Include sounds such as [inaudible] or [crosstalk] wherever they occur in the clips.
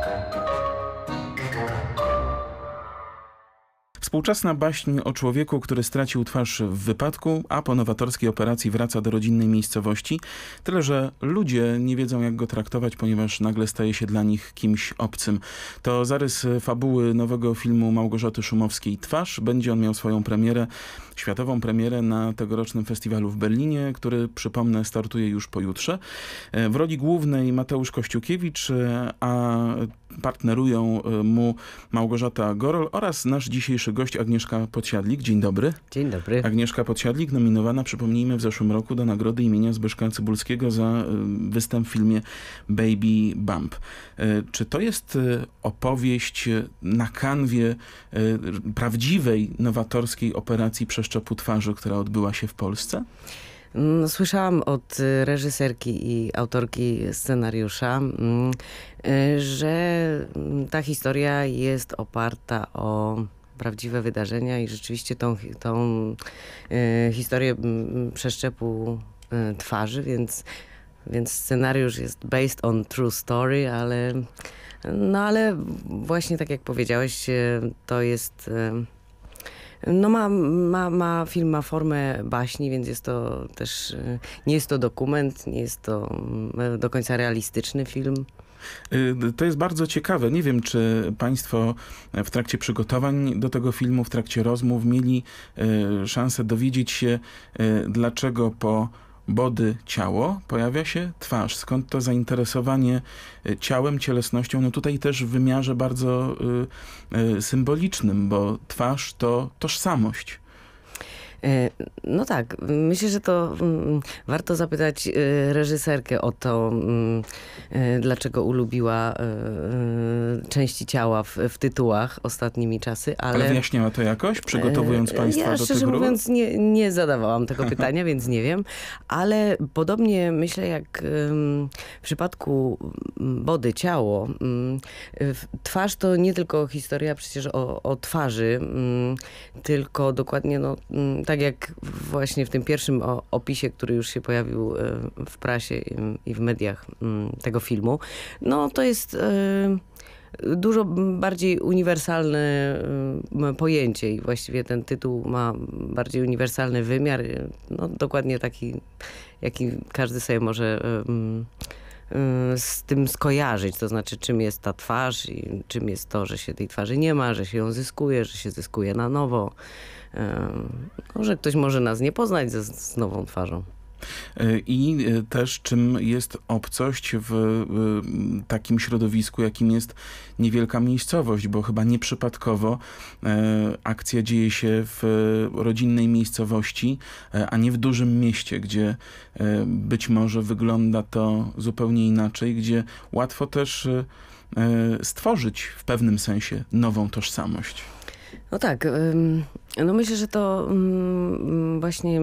Thank you. Współczesna baśń o człowieku, który stracił twarz w wypadku, a po nowatorskiej operacji wraca do rodzinnej miejscowości. Tyle, że ludzie nie wiedzą jak go traktować, ponieważ nagle staje się dla nich kimś obcym. To zarys fabuły nowego filmu Małgorzaty Szumowskiej Twarz. Będzie on miał swoją premierę, światową premierę na tegorocznym festiwalu w Berlinie, który przypomnę startuje już pojutrze. E, w roli głównej Mateusz Kościukiewicz, e, a partnerują e, mu Małgorzata Gorol oraz nasz dzisiejszy gość gość Agnieszka Podsiadlik. Dzień dobry. Dzień dobry. Agnieszka Podsiadlik, nominowana, przypomnijmy, w zeszłym roku do nagrody imienia Zbyszka Cybulskiego za y, występ w filmie Baby Bump. Y, czy to jest y, opowieść na kanwie prawdziwej, nowatorskiej operacji przeszczepu twarzy, która odbyła się w Polsce? Mm, słyszałam od reżyserki i autorki scenariusza, mm, że mm, ta historia jest oparta o prawdziwe wydarzenia i rzeczywiście tą, tą e, historię przeszczepu e, twarzy, więc, więc scenariusz jest based on true story, ale, no ale właśnie tak jak powiedziałeś, e, to jest... No ma, ma, ma, film ma formę baśni, więc jest to też, nie jest to dokument, nie jest to do końca realistyczny film. Y, to jest bardzo ciekawe. Nie wiem, czy Państwo w trakcie przygotowań do tego filmu, w trakcie rozmów mieli y, szansę dowiedzieć się, y, dlaczego po body ciało, pojawia się twarz. Skąd to zainteresowanie ciałem, cielesnością? No tutaj też w wymiarze bardzo symbolicznym, bo twarz to tożsamość. E, no tak, myślę, że to mm, warto zapytać e, reżyserkę o to, mm, e, dlaczego ulubiła części ciała w, w tytułach ostatnimi czasy, ale... Ale wyjaśniała to jakoś, przygotowując państwa ja, do szczerze mówiąc nie, nie zadawałam tego [laughs] pytania, więc nie wiem, ale podobnie myślę jak w przypadku mm, body, ciało, twarz to nie tylko historia przecież o, o twarzy, tylko dokładnie no, tak tak jak właśnie w tym pierwszym opisie, który już się pojawił e, w prasie i w mediach mm, tego filmu, no to jest e, dużo bardziej uniwersalne e, pojęcie i właściwie ten tytuł ma bardziej uniwersalny wymiar, no dokładnie taki, jaki każdy sobie może mm, Y, z tym skojarzyć, to znaczy czym jest ta twarz i czym jest to, że się tej twarzy nie ma, że się ją zyskuje, że się zyskuje na nowo, y, Może że ktoś może nas nie poznać z, z nową twarzą. E, i e, też czym jest obcość w e, takim środowisku, jakim jest niewielka miejscowość, bo chyba nieprzypadkowo akcja dzieje się w rodzinnej miejscowości, a nie w dużym mieście, gdzie być może wygląda to zupełnie inaczej, gdzie łatwo też stworzyć w pewnym sensie nową tożsamość. No tak, no myślę, że to mm, mm, właśnie,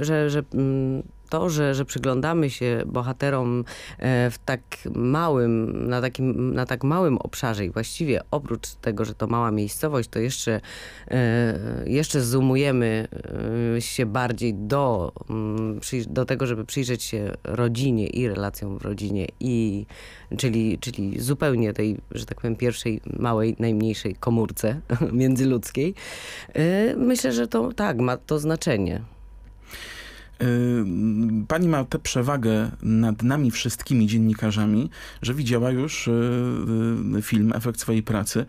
że, że mm, to, że, że przyglądamy się bohaterom e, w tak małym, na, takim, na tak małym obszarze i właściwie oprócz tego, że to mała miejscowość, to jeszcze, e, jeszcze zoomujemy e, się bardziej do, mm, do tego, żeby przyjrzeć się rodzinie i relacjom w rodzinie i czyli, czyli zupełnie tej, że tak powiem, pierwszej, małej, najmniejszej komórce [laughs] międzyludzkiej. Myślę, że to tak, ma to znaczenie. Pani ma tę przewagę nad nami wszystkimi dziennikarzami, że widziała już y, y, film, efekt swojej pracy.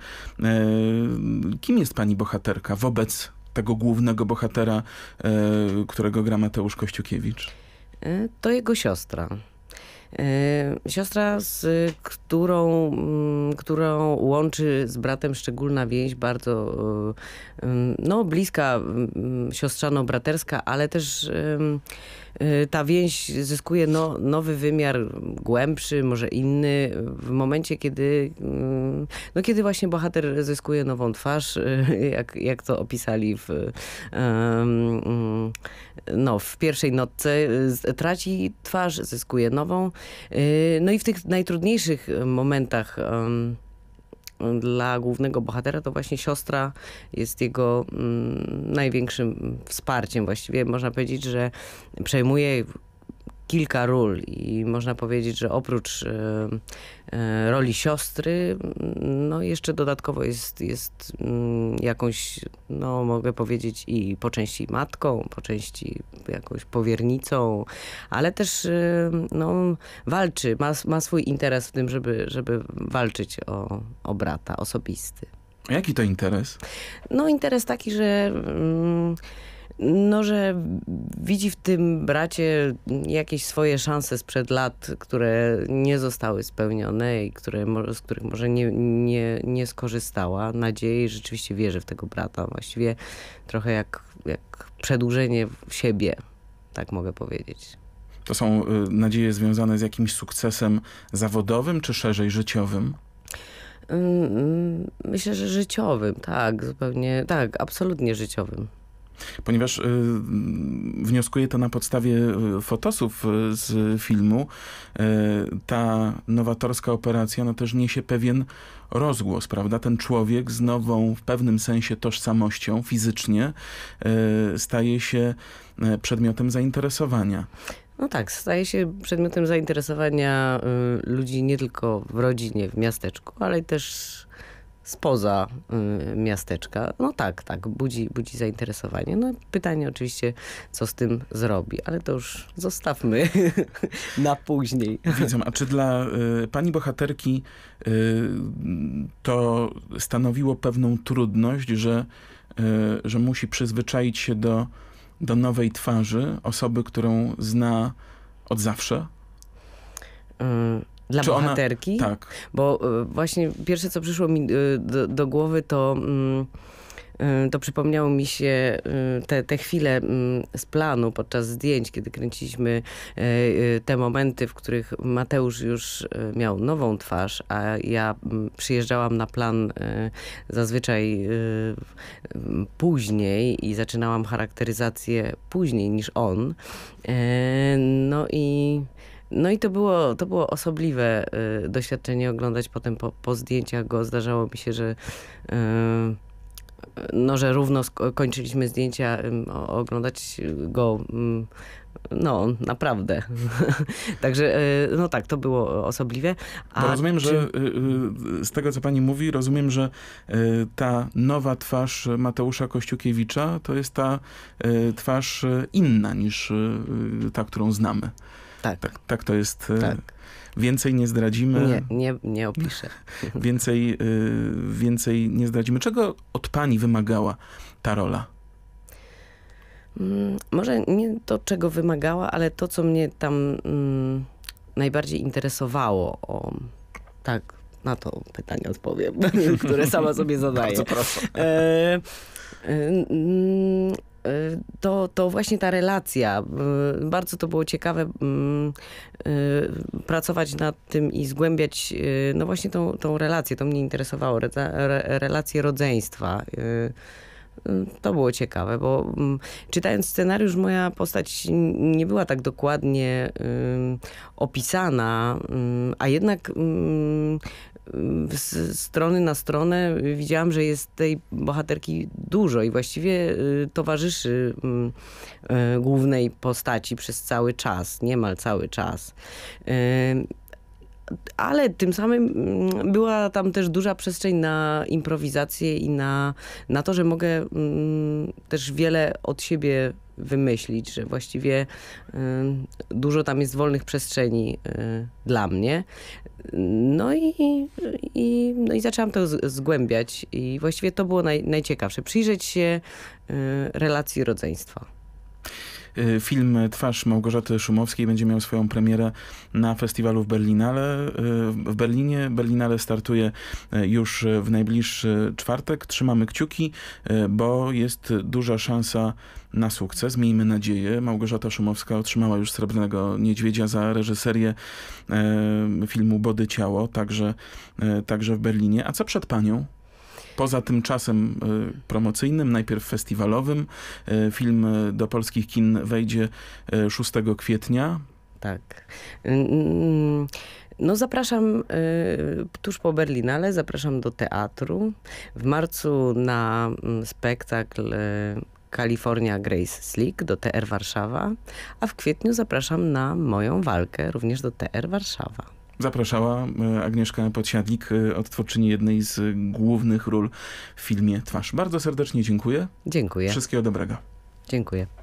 Kim jest pani bohaterka wobec tego głównego bohatera, y, którego gra Mateusz Kościukiewicz? To jego siostra. E, siostra, z którą, mm, którą łączy z bratem szczególna więź, bardzo e, mm, no, bliska, mm, siostrzano-braterska, ale też Y, ta więź zyskuje no, nowy wymiar, głębszy, może inny, w momencie, kiedy, mm, no, kiedy właśnie bohater zyskuje nową twarz, y, [laughs] jak, jak to opisali w, mm, no, w pierwszej notce, traci twarz, zyskuje nową. Y, no i w tych najtrudniejszych momentach, dla głównego bohatera, to właśnie siostra jest jego mm, największym wsparciem. Właściwie można powiedzieć, że przejmuje kilka ról i można powiedzieć, że oprócz e, e, roli siostry, no jeszcze dodatkowo jest, jest mm, jakąś, no mogę powiedzieć i po części matką, po części jakąś powiernicą, ale też e, no, walczy, ma, ma swój interes w tym, żeby, żeby walczyć o, o brata osobisty. Jaki to interes? No interes taki, że... Mm, no, że widzi w tym bracie jakieś swoje szanse sprzed lat, które nie zostały spełnione i które, z których może nie, nie, nie skorzystała. Nadziei rzeczywiście wierzy w tego brata. Właściwie trochę jak, jak przedłużenie siebie, tak mogę powiedzieć. To są y, nadzieje związane z jakimś sukcesem zawodowym czy szerzej życiowym? Mm, mm, myślę, że życiowym, tak, zupełnie, tak, absolutnie życiowym ponieważ y, wnioskuję to na podstawie y, fotosów y, z filmu. Y, ta nowatorska operacja no, też niesie pewien rozgłos, prawda? Ten człowiek z nową w pewnym sensie tożsamością fizycznie y, staje się y, przedmiotem zainteresowania. No tak, staje się przedmiotem zainteresowania ludzi nie tylko w rodzinie, w miasteczku, ale też spoza y, miasteczka. No tak, tak, budzi, budzi zainteresowanie. No pytanie oczywiście, co z tym zrobi, ale to już zostawmy [laughs] na później. Widzę, a czy dla y, pani bohaterki y, to stanowiło pewną trudność, że, y, że musi przyzwyczaić się do, do nowej twarzy osoby, którą zna od zawsze? Y, dla Czy bohaterki. Ona... Tak. Bo y, właśnie pierwsze, co przyszło mi y, do, do głowy, to mm, y, to przypomniało mi się te, te chwile mm, z planu podczas zdjęć, kiedy kręciliśmy te momenty, w których Mateusz już miał nową twarz, a ja mm, przyjeżdżałam na plan zazwyczaj później i zaczynałam charakteryzację później niż on. No i no i to było, to było osobliwe y, doświadczenie oglądać potem po, po, zdjęciach go. Zdarzało mi się, że... Y, no, że równo kończyliśmy zdjęcia, oglądać go, no naprawdę. [laughs] Także, y, no tak, to było osobliwe. A rozumiem, czy... że y, y, z tego, co pani mówi, rozumiem, że ta nowa twarz Mateusza Kościukiewicza to jest ta twarz inna niż ta, którą znamy. Tak. Tak, tak to jest. E, tak. Więcej nie zdradzimy. Nie, nie, nie opiszę. [laughs] więcej, e, więcej nie zdradzimy. Czego od pani wymagała ta rola? Mm, może nie to, czego wymagała, ale to, co mnie tam mm, najbardziej interesowało. O, tak, na to pytanie odpowiem, [laughs] które sama sobie [laughs] zadaję. Bardzo proszę. E, e, Y, to, to właśnie ta relacja. Y, bardzo to było ciekawe mm, y, pracować nad tym i zgłębiać no właśnie tą, tą relację. To mnie interesowało, re, relacje rodzeństwa. To było ciekawe, bo mm, czytając scenariusz, moja postać nie była tak dokładnie opisana, mm, a jednak Y, z strony na stronę widziałam, że jest tej bohaterki dużo i właściwie y, towarzyszy y, głównej postaci przez cały czas, niemal cały czas ale tym samym mm, była tam też duża przestrzeń na improwizację i na, na to, że mogę mm, też wiele od siebie wymyślić, że właściwie y, dużo tam jest wolnych przestrzeni y, dla mnie. No i, i, no i zaczęłam to zgłębiać i właściwie to było naj, najciekawsze. Przyjrzeć się y, relacji rodzeństwa. Y, film Twarz Małgorzaty Szumowskiej będzie miał swoją premierę na festiwalu w Berlinale. Y, w Berlinie Berlinale startuje y, już w najbliższy czwartek. Trzymamy kciuki, bo jest duża szansa na sukces. Miejmy nadzieję. Małgorzata Szumowska otrzymała już Srebrnego Niedźwiedzia za reżyserię filmu Body Ciało, także, także w Berlinie. A co przed panią? poza tym czasem y, promocyjnym, najpierw festiwalowym. Y, film do polskich kin wejdzie 6 y, kwietnia. Tak. No zapraszam tuż po Berlinale, zapraszam do teatru. W marcu na mm, spektakl California Grace Slick do TR Warszawa, a w kwietniu zapraszam na moją walkę również do TR Warszawa zapraszała e, Agnieszka Podsiadnik, e, odtwórczyni jednej z głównych ról w filmie Twarz. Bardzo serdecznie dziękuję. Dziękuję. Wszystkiego dobrego. Dziękuję.